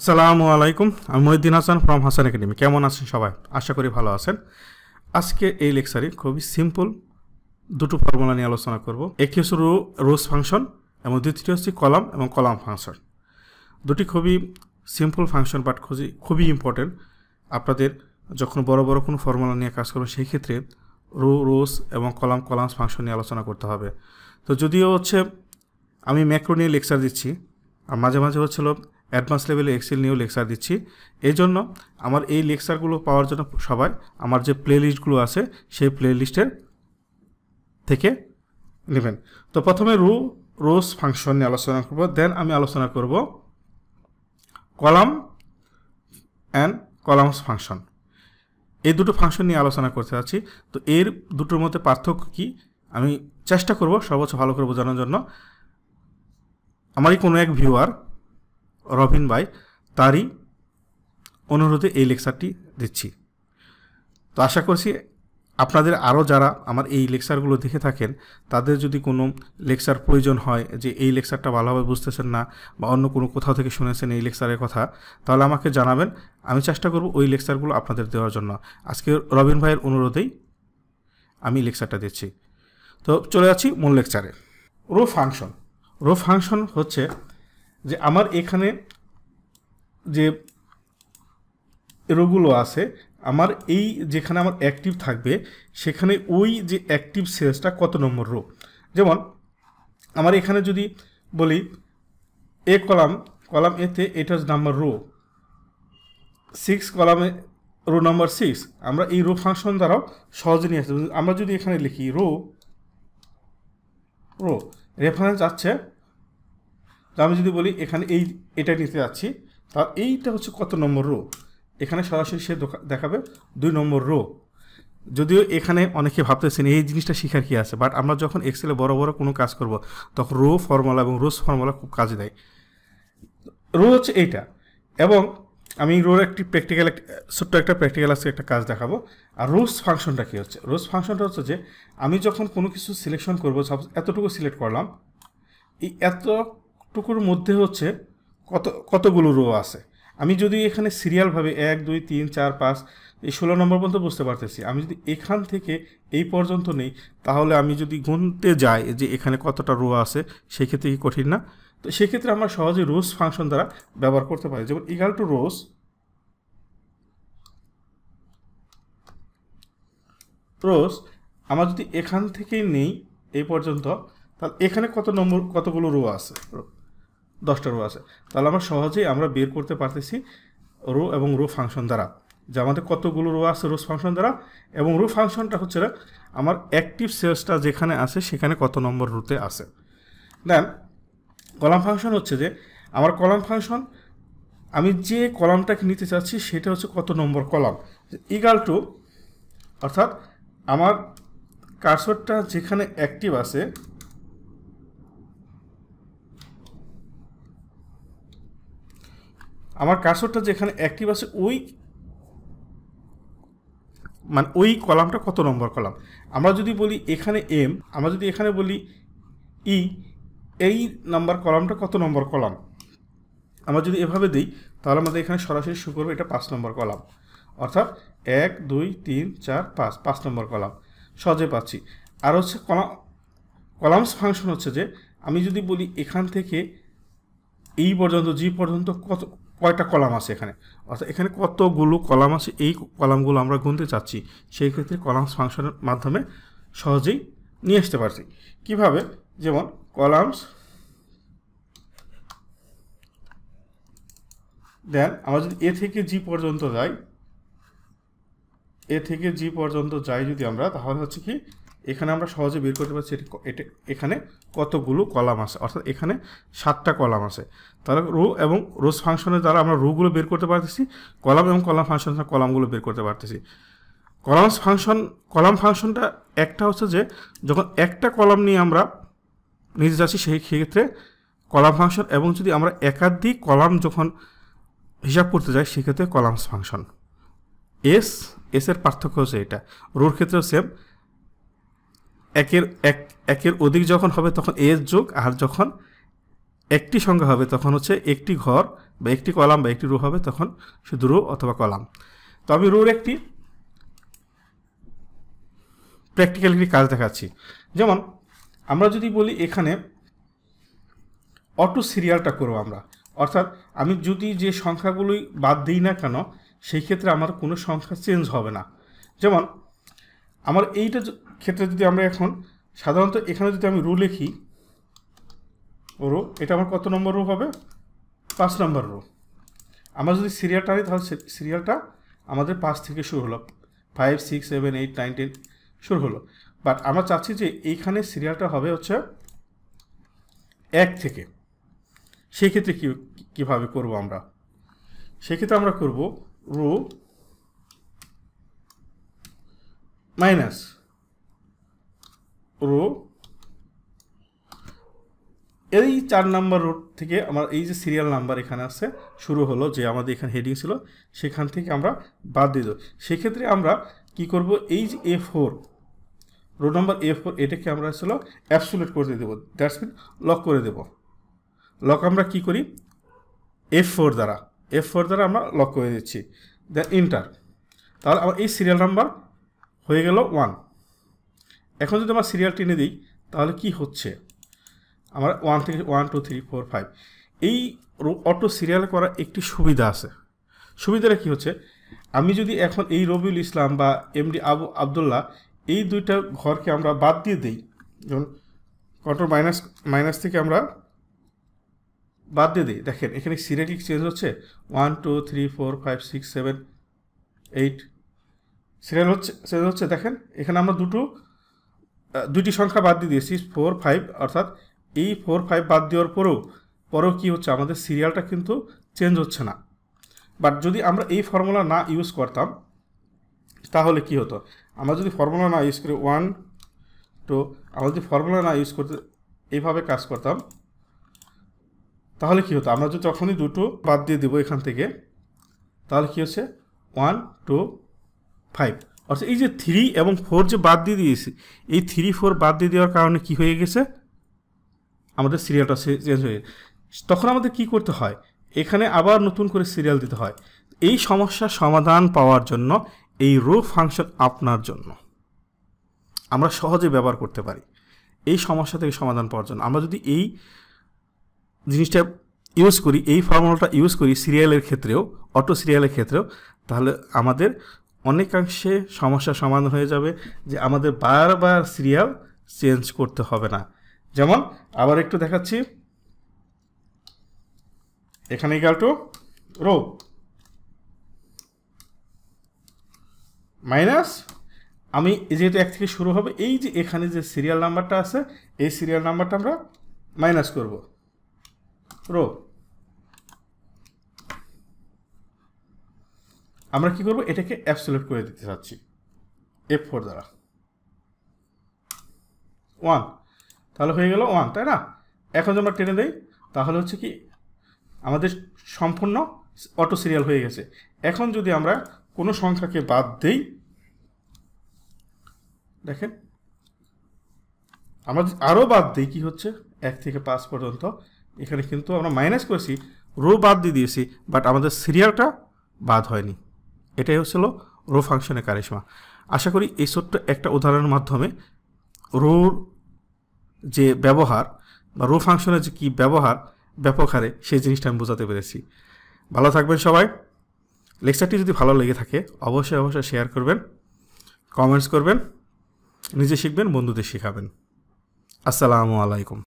আসসালামু আলাইকুম আমি মহিদ্দিন হাসান ফ্রম হাসান একাডেমি কেমন আছেন সবাই আশা করি ভালো আছেন আজকে এই লেকচারে খুবই সিম্পল দুটো ফর্মুলা নিয়ে আলোচনা করব একটি হচ্ছে রো রোজ ফাংশন এবং দ্বিতীয়টি হচ্ছে কলাম এবং কলাম ফাংশন দুটি খুবই সিম্পল ফাংশন বাট খুবই খুবই ইম্পর্টেন্ট আপনাদের যখন বড় বড় কোনো ফর্মুলা নিয়ে কাজ করবেন সেই ক্ষেত্রে রো রোস এবং কলাম কলাম ফাংশন নিয়ে আলোচনা করতে হবে তো যদিও হচ্ছে আমি ম্যাক্রো নিয়ে লেকচার দিচ্ছি আর মাঝে মাঝে হচ্ছিল অ্যাডভান্স লেভেলে এক্সেল নিয়েও লেকচার দিচ্ছি এই জন্য আমার এই লেকচারগুলো পাওয়ার জন্য সবাই আমার যে প্লে লিস্টগুলো আছে সেই প্লে লিস্টের থেকে নেবেন তো প্রথমে রু রোজ ফাংশন নিয়ে আলোচনা করব দেন আমি আলোচনা করব কলাম অ্যান্ড কলামস ফাংশন এই দুটো ফাংশন নিয়ে আলোচনা করতে চাচ্ছি তো এর দুটোর মধ্যে পার্থক্য কি আমি চেষ্টা করব সর্বোচ্চ ভালো করে বোঝানোর জন্য আমারই কোনো এক ভিউয়ার রবিন ভাই তারই অনুরোধে এই লেকচারটি দিচ্ছি তো আশা করছি আপনাদের আরও যারা আমার এই লেকচারগুলো দেখে থাকেন তাদের যদি কোনো লেকচার প্রয়োজন হয় যে এই লেকচারটা ভালোভাবে বুঝতেছেন না বা অন্য কোনো কোথাও থেকে শুনেছেন এই লেকচারের কথা তাহলে আমাকে জানাবেন আমি চেষ্টা করব ওই লেকচারগুলো আপনাদের দেওয়ার জন্য আজকে রবিন ভাইয়ের অনুরোধেই আমি লেকচারটা দিচ্ছি তো চলে যাচ্ছি মূল লেকচারে রো ফাংশন রো ফাংশন হচ্ছে যে আমার এখানে যে রোগুলো আছে আমার এই যেখানে আমার অ্যাক্টিভ থাকবে সেখানে ওই যে অ্যাক্টিভ সেলসটা কত নম্বর রো যেমন আমার এখানে যদি বলি এ কলাম কলাম এতে এটার নাম্বার রো সিক্স কলামে রো নাম্বার সিক্স আমরা এই রো ফাংশন দ্বারাও সহজে নিয়ে আসতে আমরা যদি এখানে লিখি রো রো রেফারেন্স আছে তো আমি যদি বলি এখানে এই এটা নিতে যাচ্ছি তাহলে এইটা হচ্ছে কত নম্বর রো এখানে সরাসরি সে দেখাবে দুই নম্বর রো যদিও এখানে অনেকে ভাবতেছেন এই জিনিসটা শিখার কি আছে বাট আমরা যখন এক্সেলে বড় বড় কোনো কাজ করব তখন রো ফর্মুলা এবং রোজ ফর্মুলা খুব কাজে দেয় রো হচ্ছে এইটা এবং আমি রোর একটি প্র্যাকটিক্যাল ছোট্ট একটা প্র্যাকটিক্যাল আজকে একটা কাজ দেখাবো আর রোজ ফাংশনটা কী হচ্ছে রোজ ফাংশনটা হচ্ছে যে আমি যখন কোনো কিছু সিলেকশন করবো এতটুকু সিলেক্ট করলাম এই এত টুকুর মধ্যে হচ্ছে কত কতগুলো রো আছে আমি যদি এখানে সিরিয়ালভাবে এক দুই তিন চার পাঁচ এই ষোলো নম্বর পর্যন্ত বুঝতে পারতেছি আমি যদি এখান থেকে এই পর্যন্ত নেই তাহলে আমি যদি গুনতে যাই যে এখানে কতটা রো আছে সেক্ষেত্রে কি কঠিন না তো সেক্ষেত্রে আমরা সহজে রোজ ফাংশন দ্বারা ব্যবহার করতে পারি যেমন ইগাল টু রোজ রোজ আমার যদি এখান থেকেই নেই এই পর্যন্ত তাহলে এখানে কত নম্বর কতগুলো রো আছে দশটা রো আছে তাহলে আমরা সহজেই আমরা বের করতে পারতেছি রো এবং রো ফাংশন দ্বারা যে আমাদের কতগুলো রো আছে রোজ ফাংশন দ্বারা এবং রো ফাংশনটা হচ্ছে আমার অ্যাক্টিভ সেলসটা যেখানে আছে সেখানে কত নম্বর রুতে আছে দেন কলাম ফাংশন হচ্ছে যে আমার কলাম ফাংশন আমি যে কলামটাকে নিতে চাচ্ছি সেটা হচ্ছে কত নম্বর কলাম ইগাল টু অর্থাৎ আমার কার্সরটা যেখানে অ্যাক্টিভ আছে আমার কার্সরটা যেখানে অ্যাক্টিভ আছে ওই মানে ওই কলামটা কত নম্বর কলাম আমরা যদি বলি এখানে এম আমরা যদি এখানে বলি ই e, এই নাম্বার কলামটা কত নম্বর কলাম আমরা যদি এভাবে দিই তাহলে আমাদের এখানে সরাসরি শুরু করবো এটা পাঁচ নম্বর কলাম অর্থাৎ এক দুই তিন চার পাঁচ পাঁচ নম্বর কলাম সহজে পাচ্ছি আর হচ্ছে কলাম কলামস ফাংশন হচ্ছে যে আমি যদি বলি এখান থেকে এই পর্যন্ত জি পর্যন্ত কত কয়টা কলাম আছে এখানে অর্থাৎ এখানে কতগুলো কলাম আছে এই কলামগুলো আমরা গুনতে চাচ্ছি সেই ক্ষেত্রে কলামস ফাংশনের মাধ্যমে সহজেই নিয়ে আসতে পারছি কিভাবে যেমন কলামস দেন আমরা যদি এ থেকে জি পর্যন্ত যাই এ থেকে জি পর্যন্ত যাই যদি আমরা তাহলে হচ্ছে কি এখানে আমরা সহজে বের করতে পারছি এটা এখানে কতগুলো কলাম আছে অর্থাৎ এখানে সাতটা কলাম আছে তাহলে রো এবং রোজ ফাংশনের দ্বারা আমরা রোগুলো বের করতে পারতেছি কলাম এবং কলাম ফাংশন কলামগুলো বের করতে পারতেছি কলামস ফাংশন কলাম ফাংশনটা একটা হচ্ছে যে যখন একটা কলাম নিয়ে আমরা নিজে যাচ্ছি সেই ক্ষেত্রে কলাম ফাংশন এবং যদি আমরা একাধিক কলাম যখন হিসাব করতে যাই সেক্ষেত্রে কলামস ফাংশন এস এসের পার্থক্য হচ্ছে এটা রোর ক্ষেত্রেও সেম একের এক একের অধিক যখন হবে তখন এর যোগ আর যখন একটি সংখ্যা হবে তখন হচ্ছে একটি ঘর বা একটি কলাম বা একটি রো হবে তখন শুধু রো অথবা কলাম তো আমি রোর একটি প্র্যাকটিক্যাল একটি কাজ দেখাচ্ছি যেমন আমরা যদি বলি এখানে অটো সিরিয়ালটা করবো আমরা অর্থাৎ আমি যদি যে সংখ্যাগুলোই বাদ দিই না কেন সেই ক্ষেত্রে আমার কোনো সংখ্যা চেঞ্জ হবে না যেমন আমার এইটা ক্ষেত্রে যদি আমরা এখন সাধারণত এখানে যদি আমি রো লিখি রো এটা আমার কত নম্বর রো হবে পাঁচ নম্বর রো আমার যদি সিরিয়ালটা আনি তাহলে সিরিয়ালটা আমাদের পাঁচ থেকে শুরু হলো five six seven eight nine ten শুরু হলো বাট আমরা চাচ্ছি যে এইখানে সিরিয়ালটা হবে হচ্ছে এক থেকে সেক্ষেত্রে কী কীভাবে করব আমরা সেক্ষেত্রে আমরা করব রো মাইনাস রো এই চার নাম্বার রোড থেকে আমার এই যে সিরিয়াল নাম্বার এখানে আছে শুরু হলো যে আমাদের এখানে হেডিং ছিল সেখান থেকে আমরা বাদ দিয়ে দেবো সেক্ষেত্রে আমরা কি করব এই যে A four road number A four এটাকে আমরা ছিল অ্যাবসুলেট করে দিয়ে দেবো দ্যাটস মিন লক করে দেব লক আমরা কি করি এফ ফোর দ্বারা এফ ফোর দ্বারা আমরা লক করে দিচ্ছি দেন ইন্টার তাহলে আমার এই সিরিয়াল নাম্বার হয়ে গেল ওয়ান এখন যদি আমার সিরিয়াল টেনে দিই তাহলে কি হচ্ছে আমার ওয়ান থেকে one two three four five এই অটো সিরিয়াল করার একটি সুবিধা আছে সুবিধাটা কি হচ্ছে আমি যদি এখন এই রবিউল ইসলাম বা এমডি আবু আবদুল্লাহ এই দুইটা ঘরকে আমরা বাদ দিয়ে দিই যেমন কন্ট্রোল মাইনাস মাইনাস থেকে আমরা বাদ দিয়ে দিই দেখেন এখানে সিরিয়াল চেঞ্জ হচ্ছে one two three four five six seven eight serial হচ্ছে সেটা হচ্ছে দেখেন এখানে আমরা দুটো দুইটি সংখ্যা বাদ দিয়ে দিয়েছি ফোর ফাইভ অর্থাৎ এই ফোর ফাইভ বাদ দেওয়ার পরেও পরেও কী হচ্ছে আমাদের সিরিয়ালটা কিন্তু চেঞ্জ হচ্ছে না বাট যদি আমরা এই ফর্মুলা না ইউজ করতাম তাহলে কি হতো আমরা যদি ফর্মুলা না ইউজ করি ওয়ান টু আমরা যদি ফর্মুলা না ইউজ করতে এইভাবে কাজ করতাম তাহলে কি হতো আমরা যদি তখনই দুটো বাদ দিয়ে দেবো এখান থেকে তাহলে কি হচ্ছে ওয়ান টু ফাইভ অর্থাৎ এই যে থ্রি এবং ফোর যে বাদ দিয়ে দিয়েছি এই থ্রি ফোর বাদ দিয়ে দেওয়ার কারণে কি হয়ে গেছে আমাদের সিরিয়ালটা চেঞ্জ হয়ে তখন আমাদের কি করতে হয় এখানে আবার নতুন করে সিরিয়াল দিতে হয় এই সমস্যার সমাধান পাওয়ার জন্য এই রো ফাংশন আপনার জন্য আমরা সহজে ব্যবহার করতে পারি এই সমস্যা থেকে সমাধান পাওয়ার জন্য আমরা যদি এই জিনিসটা ইউজ করি এই ফর্মুলাটা ইউজ করি সিরিয়ালের ক্ষেত্রেও অটো সিরিয়ালের ক্ষেত্রেও তাহলে আমাদের অনেকাংশে সমস্যা সমাধান হয়ে যাবে যে আমাদের বারবার সিরিয়াল চেঞ্জ করতে হবে না যেমন আবার একটু দেখাচ্ছি এখানে গেল টু রো মাইনাস আমি যেহেতু এক থেকে শুরু হবে এই যে এখানে যে সিরিয়াল নাম্বারটা আছে এই সিরিয়াল নাম্বারটা আমরা মাইনাস করব রো আমরা কি করব এটাকে অ্যাবসোলেট করে দিতে চাচ্ছি এফ ফোর দ্বারা ওয়ান তাহলে হয়ে গেল ওয়ান তাই না এখন যদি আমরা টেনে দিই তাহলে হচ্ছে কি আমাদের সম্পূর্ণ অটো সিরিয়াল হয়ে গেছে এখন যদি আমরা কোনো সংখ্যাকে বাদ দেই দেখেন আমাদের আরও বাদ দিই কি হচ্ছে এক থেকে পাঁচ পর্যন্ত এখানে কিন্তু আমরা মাইনাস করেছি রো বাদ দিয়ে দিয়েছি বাট আমাদের সিরিয়ালটা বাদ হয়নি এটাই হচ্ছিল রো ফাংশনের কারিশমা আশা করি এই ছোট্ট একটা উদাহরণের মাধ্যমে রোর যে ব্যবহার বা রো ফাংশনের যে কী ব্যবহার ব্যাপক হারে সেই জিনিসটা আমি বোঝাতে পেরেছি ভালো থাকবেন সবাই লেকচারটি যদি ভালো লেগে থাকে অবশ্যই অবশ্যই শেয়ার করবেন কমেন্টস করবেন নিজে শিখবেন বন্ধুদের শেখাবেন আসসালামু আলাইকুম